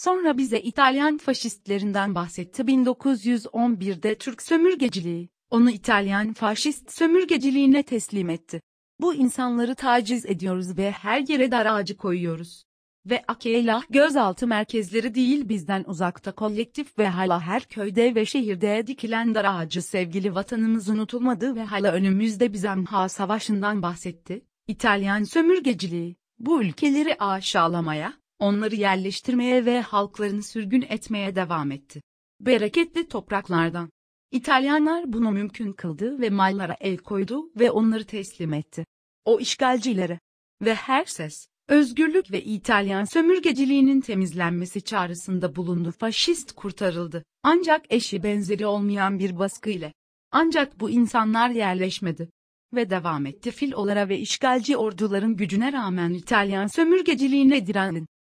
Sonra bize İtalyan faşistlerinden bahsetti. 1911'de Türk sömürgeciliği, onu İtalyan faşist sömürgeciliğine teslim etti. Bu insanları taciz ediyoruz ve her yere dar ağacı koyuyoruz. Ve Akela gözaltı merkezleri değil bizden uzakta kolektif ve hala her köyde ve şehirde dikilen dar ağacı sevgili vatanımız unutulmadı ve hala önümüzde ha Savaşı'ndan bahsetti. İtalyan sömürgeciliği, bu ülkeleri aşağılamaya, onları yerleştirmeye ve halklarını sürgün etmeye devam etti. Bereketli topraklardan. İtalyanlar bunu mümkün kıldı ve mallara el koydu ve onları teslim etti. O işgalcilere ve her ses, özgürlük ve İtalyan sömürgeciliğinin temizlenmesi çağrısında bulundu. Faşist kurtarıldı. Ancak eşi benzeri olmayan bir baskı ile. Ancak bu insanlar yerleşmedi ve devam etti. Fil Filolara ve işgalci orduların gücüne rağmen İtalyan sömürgeciliğine direnin.